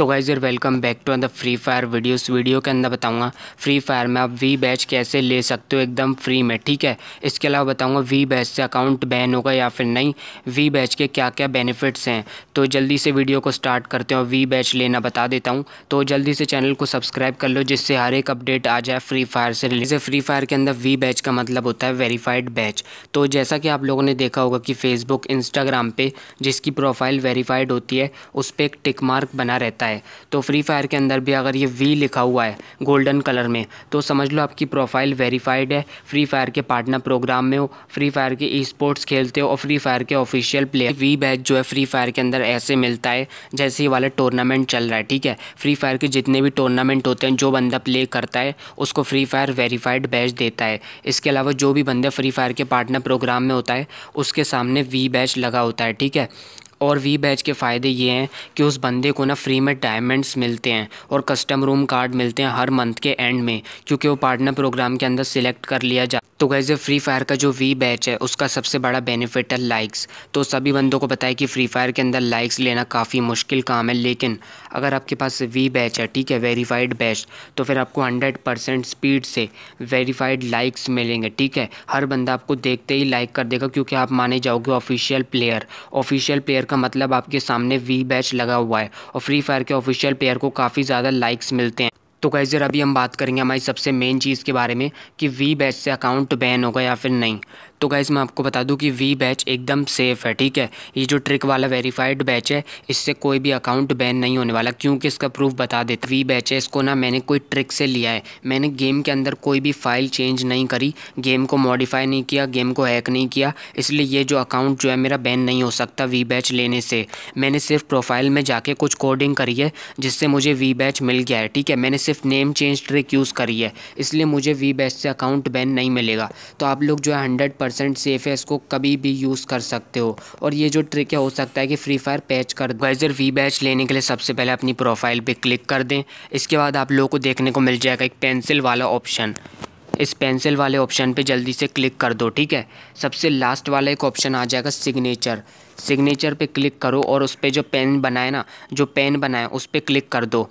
तो गाइज यार welcome back to अंदर फ्री फायर वीडियोस वीडियो के अंदर बताऊंगा फ्री फायर में आप वी बैच कैसे ले सकते हो एकदम फ्री में ठीक है इसके अलावा बताऊंगा वी बैच से अकाउंट बैन होगा या फिर नहीं वी बैच के क्या क्या बेनिफिट्स हैं तो जल्दी से वीडियो को स्टार्ट करते हो वी बैच लेना बता देता हूँ तो जल्दी से चैनल को सब्सक्राइब कर लो जिससे हर एक अपडेट आ जाए फ्री फायर से रिलेटेड फ्री फायर के अंदर वी बैच का मतलब होता है वेरीफाइड बैच तो जैसा कि आप लोगों ने देखा होगा कि फेसबुक इंस्टाग्राम पर जिसकी प्रोफाइल वेरीफाइड होती है उस पर एक टिक मार्क बना रहता है है तो फ्री फायर के अंदर भी अगर ये वी लिखा हुआ है गोल्डन कलर में तो समझ लो आपकी प्रोफाइल वेरीफाइड है फ्री फायर के पार्टनर प्रोग्राम में हो फ्री फायर के ई स्पोर्ट्स खेलते हो और फ्री फायर के ऑफिशियल प्लेयर वी बैच जो है फ्री फायर के अंदर ऐसे मिलता है जैसे ही वाला टूर्नामेंट चल रहा है ठीक है फ्री फायर के जितने भी टूर्नामेंट होते हैं जो बंदा प्ले करता है उसको फ्री फायर वेरीफाइड बैच देता है इसके अलावा जो भी बंदा फ्री फायर के पार्टनर प्रोग्राम में होता है उसके सामने वी बैच लगा होता है ठीक है और वी बैच के फ़ायदे ये हैं कि उस बंदे को ना फ्री में डायमंड्स मिलते हैं और कस्टम रूम कार्ड मिलते हैं हर मंथ के एंड में क्योंकि वो पार्टनर प्रोग्राम के अंदर सिलेक्ट कर लिया जा तो गैज़ फ्री फायर का जो वी बैच है उसका सबसे बड़ा बेनिफिट है लाइक्स तो सभी बंदों को पता है कि फ्री फायर के अंदर लाइक्स लेना काफ़ी मुश्किल काम है लेकिन अगर आपके पास वी बैच है ठीक है वेरीफाइड बैच तो फिर आपको हंड्रेड परसेंट स्पीड से वेरीफाइड लाइक्स मिलेंगे ठीक है हर बंदा आपको देखते ही लाइक कर देगा क्योंकि आप माने जाओगे ऑफिशियल प्लेयर ऑफिशियल प्लेयर का मतलब आपके सामने वी बैच लगा हुआ है और फ्री फायर के ऑफिशियल प्लेयर को काफ़ी ज़्यादा लाइक्स मिलते हैं तो कैसे अभी हम बात करेंगे हमारी सबसे मेन चीज़ के बारे में कि वी बैच से अकाउंट बैन होगा या फिर नहीं तो गाइज़ मैं आपको बता दूं कि वी बैच एकदम सेफ़ है ठीक है ये जो ट्रिक वाला वेरीफाइड बैच है इससे कोई भी अकाउंट बैन नहीं होने वाला क्योंकि इसका प्रूफ बता देते वी बैच है इसको ना मैंने कोई ट्रिक से लिया है मैंने गेम के अंदर कोई भी फाइल चेंज नहीं करी गेम को मॉडिफाई नहीं किया गेम को हैक नहीं किया इसलिए ये जो अकाउंट जो है मेरा बैन नहीं हो सकता वी बैच लेने से मैंने सिर्फ प्रोफाइल में जाके कुछ कोडिंग करी है जिससे मुझे वी बैच मिल गया है ठीक है मैंने सिर्फ नेम चेंज ट्रिक यूज़ करी है इसलिए मुझे वी बैच से अकाउंट बैन नहीं मिलेगा तो आप लोग जो है हंड्रेड परसेंट सेफ़ है इसको कभी भी यूज़ कर सकते हो और ये जो ट्रिक है हो सकता है कि फ्री फायर पैच कर दो वी बैच लेने के लिए सबसे पहले अपनी प्रोफाइल पर क्लिक कर दें इसके बाद आप लोगों को देखने को मिल जाएगा एक पेंसिल वाला ऑप्शन इस पेंसिल वाले ऑप्शन पे जल्दी से क्लिक कर दो ठीक है सबसे लास्ट वाला एक ऑप्शन आ जाएगा सिग्नेचर सिग्नेचर पे क्लिक करो और उस पर जो पेन बनाए ना जो पेन बनाए उस पर क्लिक कर दो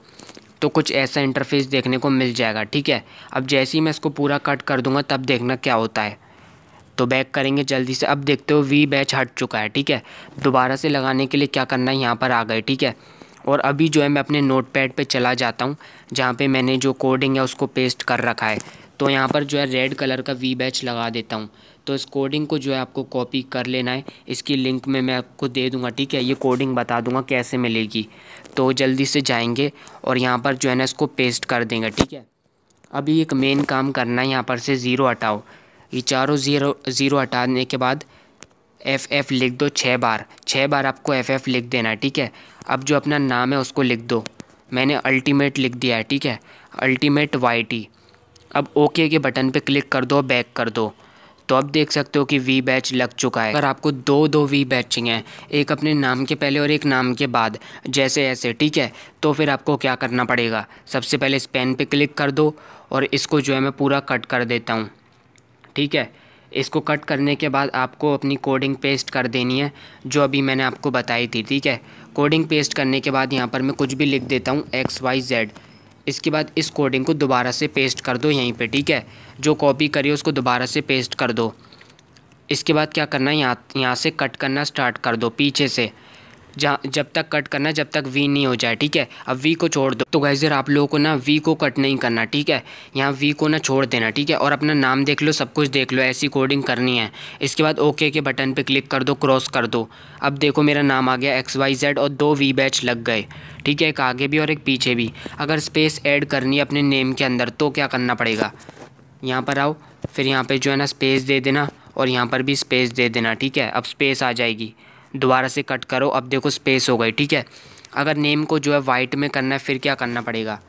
तो कुछ ऐसा इंटरफेस देखने को मिल जाएगा ठीक है अब जैसे ही मैं इसको पूरा कट कर दूंगा तब देखना क्या होता है तो बैक करेंगे जल्दी से अब देखते हो वी बैच हट चुका है ठीक है दोबारा से लगाने के लिए क्या करना है यहाँ पर आ गए ठीक है और अभी जो है मैं अपने नोट पैड पर चला जाता हूँ जहाँ पर मैंने जो कोडिंग है उसको पेस्ट कर रखा है तो यहाँ पर जो है रेड कलर का वी बैच लगा देता हूँ तो इस कोडिंग को जो है आपको कॉपी कर लेना है इसकी लिंक में मैं आपको दे दूँगा ठीक है ये कोडिंग बता दूँगा कैसे मिलेगी तो जल्दी से जाएंगे और यहाँ पर जो है ना इसको पेस्ट कर देंगे ठीक है अभी एक मेन काम करना है यहाँ पर से ज़ीरो हटाओ ये चारों ज़ीरो ज़ीरो हटाने के बाद एफ़ एफ़ लिख दो छः बार छः बार आपको एफ़ एफ़ लिख देना है ठीक है अब जो अपना नाम है उसको लिख दो मैंने अल्टीमेट लिख दिया है ठीक है अल्टीमेट वाई टी अब ओके के बटन पे क्लिक कर दो बैक कर दो तो अब देख सकते हो कि वी बैच लग चुका है अगर आपको दो दो वी बैचिंग हैं एक अपने नाम के पहले और एक नाम के बाद जैसे ऐसे ठीक है तो फिर आपको क्या करना पड़ेगा सबसे पहले इस पेन पर क्लिक कर दो और इसको जो है मैं पूरा कट कर देता हूँ ठीक है इसको कट करने के बाद आपको अपनी कोडिंग पेस्ट कर देनी है जो अभी मैंने आपको बताई थी ठीक है कोडिंग पेस्ट करने के बाद यहाँ पर मैं कुछ भी लिख देता हूँ एक्स वाई जेड इसके बाद इस कोडिंग को दोबारा से पेस्ट कर दो यहीं पे ठीक है जो कॉपी करी उसको दोबारा से पेस्ट कर दो इसके बाद क्या करना है यहाँ यहाँ से कट करना स्टार्ट कर दो पीछे से जहाँ जब तक कट करना जब तक वी नहीं हो जाए ठीक है अब वी को छोड़ दो तो गैजर आप लोगों को ना वी को कट नहीं करना ठीक है यहाँ वी को ना छोड़ देना ठीक है और अपना नाम देख लो सब कुछ देख लो ऐसी कोडिंग करनी है इसके बाद ओके के बटन पर क्लिक कर दो क्रॉस कर दो अब देखो मेरा नाम आ गया एक्स वाई जेड और दो वी बैच लग गए ठीक है एक आगे भी और एक पीछे भी अगर स्पेस ऐड करनी है अपने नेम के अंदर तो क्या करना पड़ेगा यहाँ पर आओ फिर यहाँ पर जो है ना स्पेस दे देना और यहाँ पर भी स्पेस दे देना ठीक है अब स्पेस आ जाएगी दोबारा से कट करो अब देखो स्पेस हो गई ठीक है अगर नेम को जो है वाइट में करना है फिर क्या करना पड़ेगा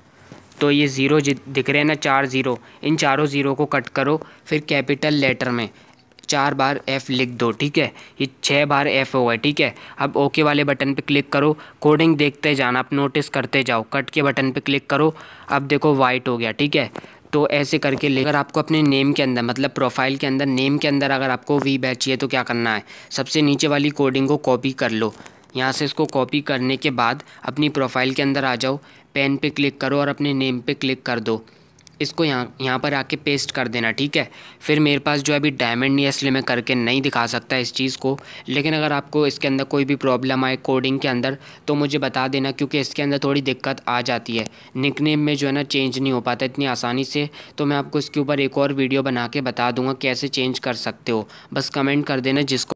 तो ये ज़ीरो दिख रहे हैं ना चार ज़ीरो इन चारों ज़ीरो को कट करो फिर कैपिटल लेटर में चार बार एफ़ लिख दो ठीक है ये छः बार एफ़ गए ठीक है अब ओके वाले बटन पे क्लिक करो कोडिंग देखते जाना आप नोटिस करते जाओ कट के बटन पे क्लिक करो अब देखो वाइट हो गया ठीक है तो ऐसे करके ले अगर आपको अपने नेम के अंदर मतलब प्रोफाइल के अंदर नेम के अंदर अगर आपको वी बैच चाहिए तो क्या करना है सबसे नीचे वाली कोडिंग को कॉपी कर लो यहाँ से इसको कॉपी करने के बाद अपनी प्रोफाइल के अंदर आ जाओ पेन पे क्लिक करो और अपने नेम पे क्लिक कर दो इसको यहाँ यहाँ पर आके पेस्ट कर देना ठीक है फिर मेरे पास जो अभी डायमंड नहीं है इसलिए मैं करके नहीं दिखा सकता इस चीज़ को लेकिन अगर आपको इसके अंदर कोई भी प्रॉब्लम आए कोडिंग के अंदर तो मुझे बता देना क्योंकि इसके अंदर थोड़ी दिक्कत आ जाती है निकनेम में जो है ना चेंज नहीं हो पाता इतनी आसानी से तो मैं आपको इसके ऊपर एक और वीडियो बना के बता दूँगा कैसे चेंज कर सकते हो बस कमेंट कर देना जिसको